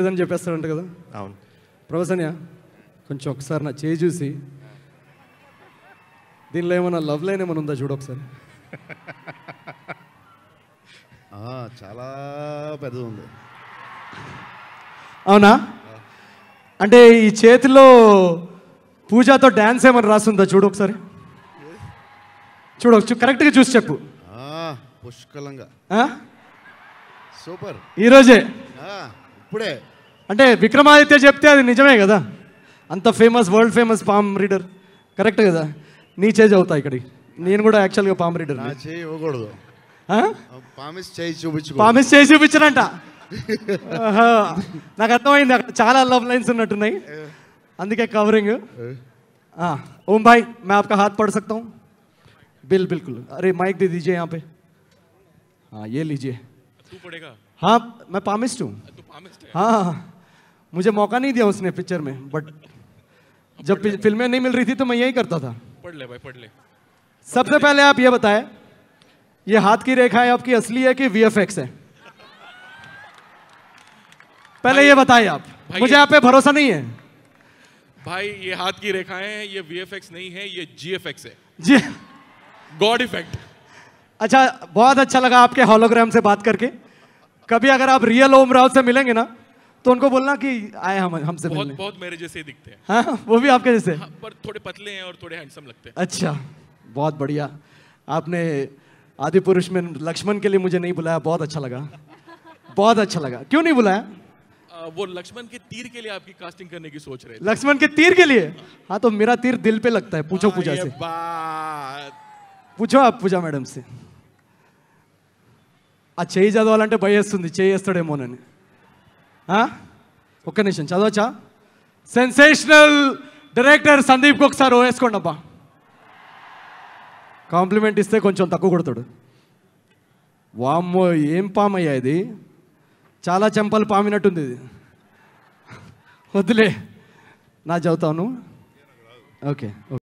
లేదని చెప్పేస్తాడంట కదా అవును ప్రొఫెసర్యా కొంచెం ఒకసారి నా చేయి చూసి దీనిలో ఏమైనా లవ్ లైన్ ఏమైనా ఉందా చూడు ఒకసారి చాలా పెద్ద ఉంది అవునా అంటే ఈ చేతిలో పూజాతో డ్యాన్స్ ఏమైనా రాస్తుందా చూడు ఒకసారి చూడవచ్చు కరెక్ట్గా చూసి చెప్పు పుష్కలంగా సూపర్ ఈరోజే ఇప్పుడే అంటే విక్రమాదిత్య చెప్తే అది నిజమే కదా అంత famous world famous palm reader correct కదా నీ చేజ్ అవుతా ఇక్కడికి నేను కూడా యాక్చువల్గా పామ్ రీడర్ చేయకూడదు ఇవ్వకూడదు పామిస్ చేయి చూపించు పామిస్ చేయి చూపించనంట నాకు అర్థమైంది అక్కడ చాలా లవ్ లైన్స్ ఉన్నట్టున్నాయి అందుకే కవరింగ్ ఓం భాయ్ మే आपका హాత్ పడ सकता బిల్ బిల్కుల్ అరే మైక్ माइक दे दीजिए यहाँ पे हाँ ये लीजिए हाँ मुझे मौका नहीं दिया उसने पिक्चर में बट जब फिल्में नहीं मिल रही थी तो मैं यही करता था पढ़ ले भाई पढ़ ले सबसे पहले आप ये बताएं ये हाथ की रेखा है आपकी असली है कि एक्स है पहले ये बताएं आप मुझे आप पे भरोसा नहीं है भाई ये हाथ की रेखाएं हैं ये एक्स नहीं है ये एक्स है जी गॉड इफेक्ट अच्छा बहुत अच्छा लगा आपके हॉलोग्राम से बात करके कभी अगर आप रियल ओम राव से मिलेंगे ना तो उनको बोलना कि आए हम हमसे बहुत बहुत मेरे जैसे ही दिखते हैं हाँ वो भी आपके जैसे हाँ, पर थोड़े पतले हैं और थोड़े हैंडसम लगते हैं अच्छा बहुत बढ़िया आपने आदि पुरुष में लक्ष्मण के लिए मुझे नहीं बुलाया बहुत अच्छा लगा बहुत अच्छा लगा क्यों नहीं बुलाया वो लक्ष्मण के तीर के लिए आपकी कास्टिंग करने की सोच रहे लक्ष्मण के तीर के लिए हाँ तो मेरा तीर दिल पे लगता है पूछो पूजा से पूछो आप पूजा मैडम से ఆ చేయి जादू वाले भय చేయి వేస్తాడేమోనని ఒక్క నిమిషం చదవచ్చా సెన్సేషనల్ డైరెక్టర్ సందీప్ ఒకసారి వేసుకోండి అబ్బా కాంప్లిమెంట్ ఇస్తే కొంచెం తక్కువ కొడతాడు వామ్మో ఏం పామయ్యా ఇది చాలా చెంపలు పామినట్టుంది ఇది వద్దులే నా చదువుతాను ఓకే ఓకే